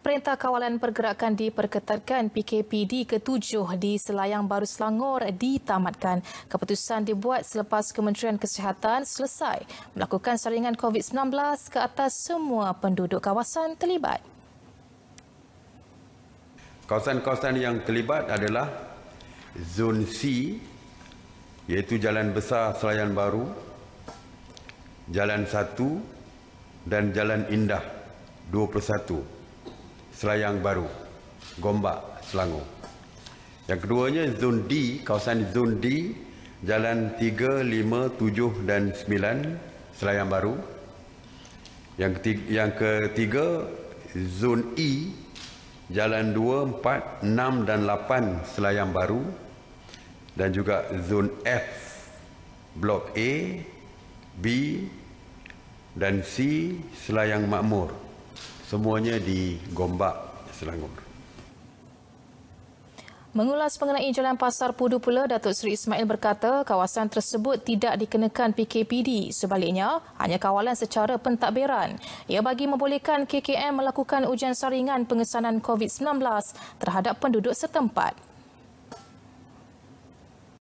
Perintah Kawalan Pergerakan diperketatkan PKPD ke-7 di Selayang Baru Selangor ditamatkan. Keputusan dibuat selepas Kementerian Kesihatan selesai melakukan saringan COVID-19 ke atas semua penduduk kawasan terlibat. Kawasan-kawasan yang terlibat adalah Zon C iaitu Jalan Besar Selayang Baru, Jalan 1 dan Jalan Indah 21. Selayang Baru, Gombak, Selangor. Yang keduanya zon D, kawasan zon D, jalan 3, 5, 7 dan 9, Selayang Baru. Yang ketiga, yang ketiga zon E, jalan 2, 4, 6 dan 8, Selayang Baru. Dan juga zon F, blok A, B dan C, Selayang Makmur semuanya di Gombak, Selangor. Mengulas mengenai jalan pasar Pudu pula, Datuk Seri Ismail berkata kawasan tersebut tidak dikenakan PKPD. Sebaliknya, hanya kawalan secara pentadbiran. Ia bagi membolehkan KKM melakukan ujian saringan pengesanan COVID-19 terhadap penduduk setempat.